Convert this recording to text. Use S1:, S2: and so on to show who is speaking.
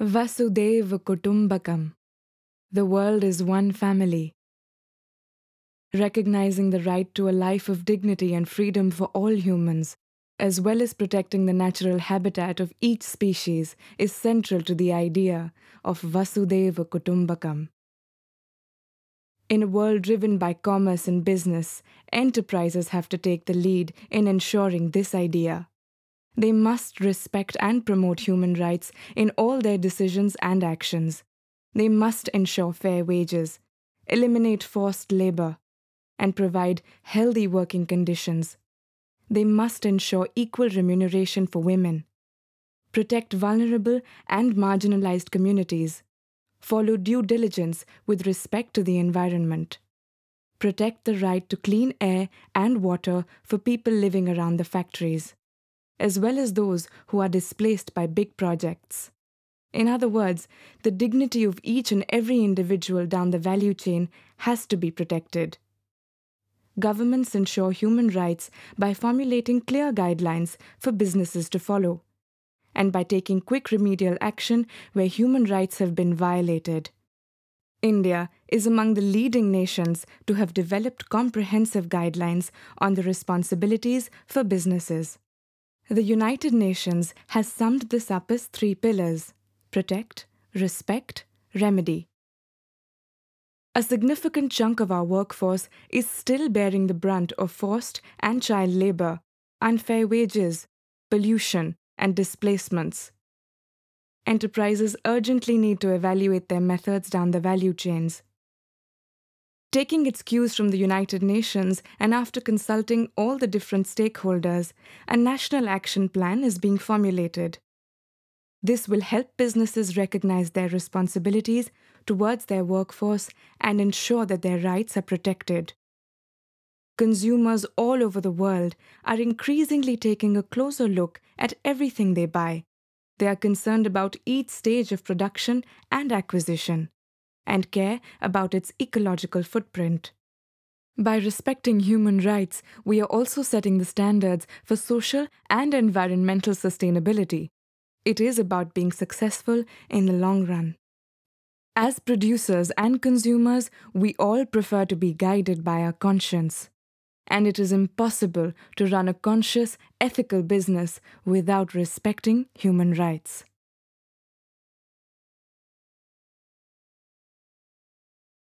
S1: Vasudeva Kutumbakam. The world is one family. Recognizing the right to a life of dignity and freedom for all humans, as well as protecting the natural habitat of each species, is central to the idea of Vasudeva Kutumbakam. In a world driven by commerce and business, enterprises have to take the lead in ensuring this idea. They must respect and promote human rights in all their decisions and actions. They must ensure fair wages, eliminate forced labor, and provide healthy working conditions. They must ensure equal remuneration for women, protect vulnerable and marginalized communities, follow due diligence with respect to the environment, protect the right to clean air and water for people living around the factories as well as those who are displaced by big projects. In other words, the dignity of each and every individual down the value chain has to be protected. Governments ensure human rights by formulating clear guidelines for businesses to follow, and by taking quick remedial action where human rights have been violated. India is among the leading nations to have developed comprehensive guidelines on the responsibilities for businesses. The United Nations has summed this up as three pillars protect, respect, remedy. A significant chunk of our workforce is still bearing the brunt of forced and child labour, unfair wages, pollution, and displacements. Enterprises urgently need to evaluate their methods down the value chains Taking its cues from the United Nations and after consulting all the different stakeholders, a national action plan is being formulated. This will help businesses recognize their responsibilities towards their workforce and ensure that their rights are protected. Consumers all over the world are increasingly taking a closer look at everything they buy. They are concerned about each stage of production and acquisition and care about its ecological footprint. By respecting human rights, we are also setting the standards for social and environmental sustainability. It is about being successful in the long run. As producers and consumers, we all prefer to be guided by our conscience. And it is impossible to run a conscious, ethical business without respecting human rights.